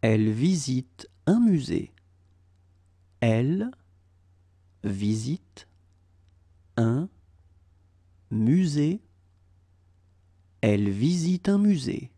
Elle visite un musée. Elle visite un musée. Elle visite un musée.